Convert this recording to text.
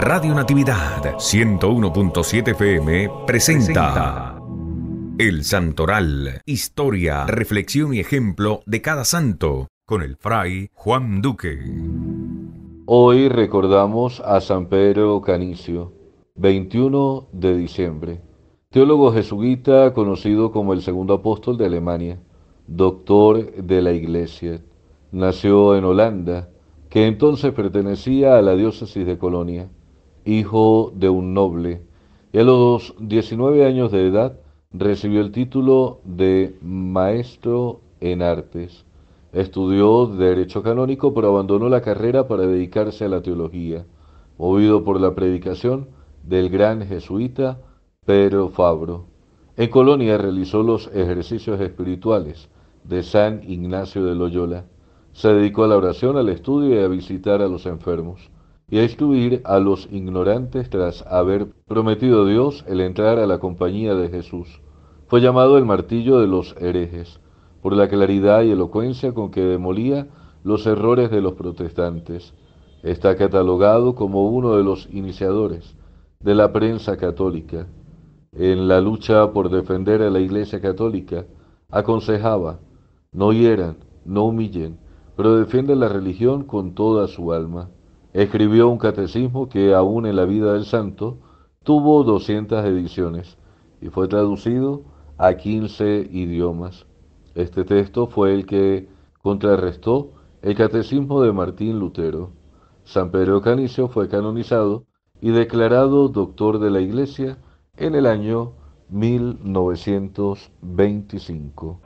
Radio Natividad 101.7 FM presenta El Santoral, historia, reflexión y ejemplo de cada santo, con el fray Juan Duque. Hoy recordamos a San Pedro Canicio, 21 de diciembre, teólogo jesuita conocido como el segundo apóstol de Alemania, doctor de la Iglesia. Nació en Holanda, que entonces pertenecía a la diócesis de Colonia hijo de un noble, y a los 19 años de edad recibió el título de maestro en artes. Estudió derecho canónico, pero abandonó la carrera para dedicarse a la teología, movido por la predicación del gran jesuita Pedro Fabro. En Colonia realizó los ejercicios espirituales de San Ignacio de Loyola. Se dedicó a la oración, al estudio y a visitar a los enfermos y a excluir a los ignorantes tras haber prometido Dios el entrar a la compañía de Jesús. Fue llamado el martillo de los herejes, por la claridad y elocuencia con que demolía los errores de los protestantes. Está catalogado como uno de los iniciadores de la prensa católica. En la lucha por defender a la Iglesia católica, aconsejaba, no hieran, no humillen, pero defienden la religión con toda su alma. Escribió un catecismo que aún en la vida del santo tuvo 200 ediciones y fue traducido a 15 idiomas. Este texto fue el que contrarrestó el catecismo de Martín Lutero. San Pedro Canicio fue canonizado y declarado doctor de la Iglesia en el año 1925.